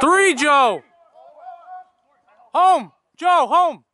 Three, Joe. Home. Joe, home.